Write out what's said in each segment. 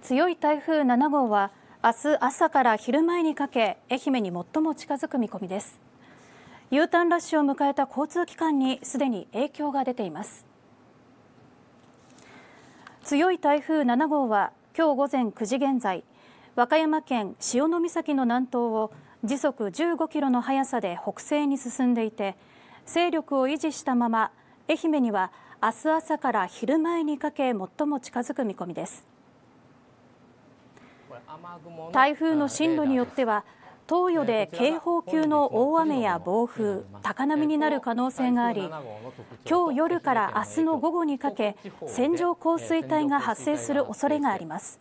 強い台風7号は明日朝から昼前にかけ愛媛に最も近づく見込みです U ターンラッシュを迎えた交通機関にすでに影響が出ています強い台風7号は今日午前9時現在和歌山県潮岬の南東を時速15キロの速さで北西に進んでいて勢力を維持したまま愛媛には明日朝から昼前にかけ最も近づく見込みです台風の進路によっては東予で警報級の大雨や暴風高波になる可能性があり今日夜から明日の午後にかけ線状降水帯が発生する恐れがあります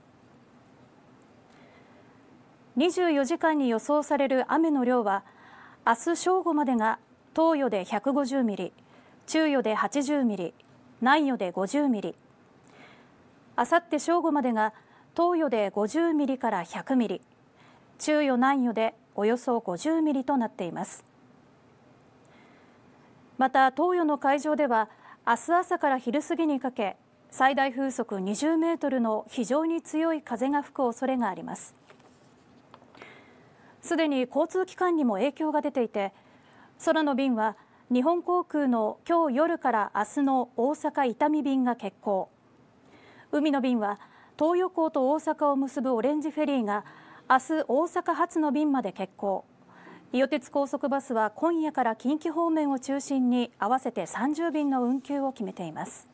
24時間に予想される雨の量は明日正午までが東予で150ミリ中予で80ミリ南予で50ミリあさって正午までが東予で50ミリから100ミリ中予南予でおよそ50ミリとなっていますまた東予の会場では明日朝から昼過ぎにかけ最大風速20メートルの非常に強い風が吹く恐れがありますすでに交通機関にも影響が出ていて空の便は日本航空の今日夜から明日の大阪伊丹便が欠航海の便は東予港と大阪を結ぶオレンジフェリーが明日大阪発の便まで欠航伊予鉄高速バスは今夜から近畿方面を中心に合わせて30便の運休を決めています